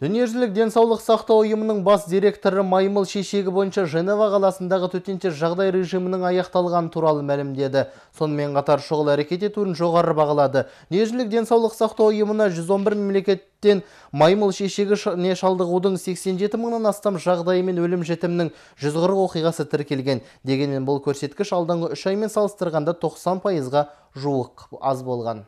дүниежүзілік денсаулық сақтау ұйымының бас директоры маймыл шешегі бойынша женева қаласындағы төтенше жағдай режимінің аяқталған туралы мәлімдеді сонымен қатар шұғыл әрекет етуін жоғары бағалады дүниежүзілік денсаулық сақтау ұйымына 111 мемлекеттен маймыл шешегі не шалдығудың 87 мыңнан астам жағдайы мен өлім жетімнің 140 оқиғасы тіркелген дегенмен бұл көрсеткіш алдыңғы 3 аймен салыстырғанда 90 пайызға жуық аз болған